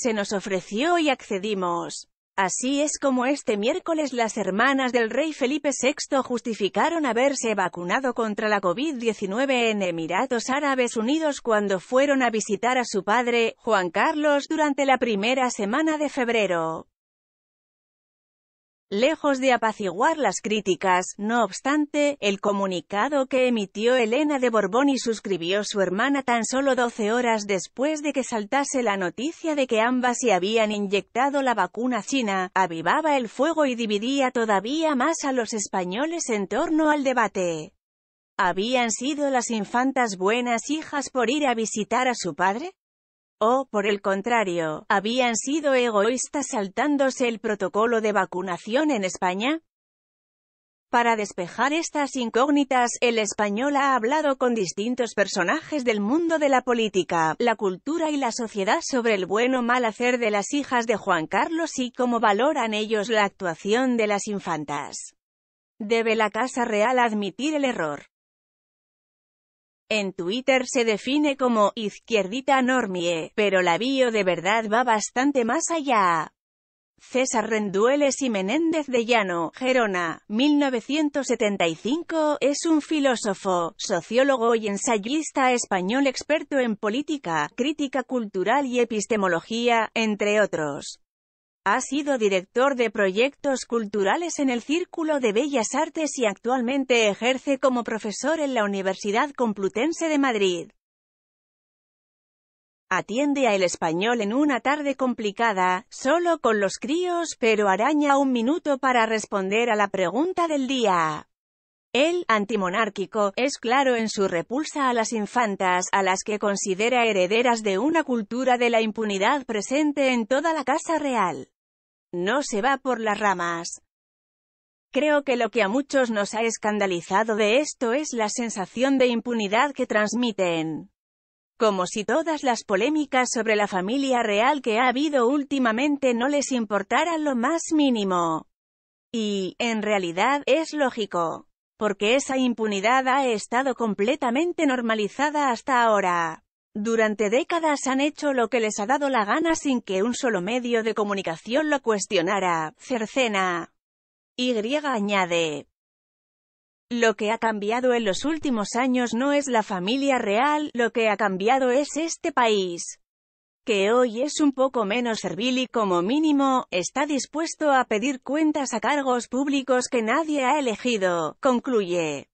se nos ofreció y accedimos. Así es como este miércoles las hermanas del rey Felipe VI justificaron haberse vacunado contra la COVID-19 en Emiratos Árabes Unidos cuando fueron a visitar a su padre, Juan Carlos, durante la primera semana de febrero. Lejos de apaciguar las críticas, no obstante, el comunicado que emitió Elena de Borbón y suscribió su hermana tan solo 12 horas después de que saltase la noticia de que ambas se habían inyectado la vacuna china, avivaba el fuego y dividía todavía más a los españoles en torno al debate. ¿Habían sido las infantas buenas hijas por ir a visitar a su padre? o, por el contrario, habían sido egoístas saltándose el protocolo de vacunación en España? Para despejar estas incógnitas, el español ha hablado con distintos personajes del mundo de la política, la cultura y la sociedad sobre el bueno o mal hacer de las hijas de Juan Carlos y cómo valoran ellos la actuación de las infantas. Debe la Casa Real admitir el error. En Twitter se define como izquierdita normie, pero la bio de verdad va bastante más allá. César Rendueles y Menéndez de Llano, Gerona, 1975, es un filósofo, sociólogo y ensayista español experto en política, crítica cultural y epistemología, entre otros. Ha sido director de proyectos culturales en el Círculo de Bellas Artes y actualmente ejerce como profesor en la Universidad Complutense de Madrid. Atiende a El Español en una tarde complicada, solo con los críos, pero araña un minuto para responder a la pregunta del día. El antimonárquico es claro en su repulsa a las infantas, a las que considera herederas de una cultura de la impunidad presente en toda la Casa Real. No se va por las ramas. Creo que lo que a muchos nos ha escandalizado de esto es la sensación de impunidad que transmiten. Como si todas las polémicas sobre la familia real que ha habido últimamente no les importara lo más mínimo. Y, en realidad, es lógico porque esa impunidad ha estado completamente normalizada hasta ahora. Durante décadas han hecho lo que les ha dado la gana sin que un solo medio de comunicación lo cuestionara, cercena. Y añade. Lo que ha cambiado en los últimos años no es la familia real, lo que ha cambiado es este país que hoy es un poco menos servil y como mínimo, está dispuesto a pedir cuentas a cargos públicos que nadie ha elegido, concluye.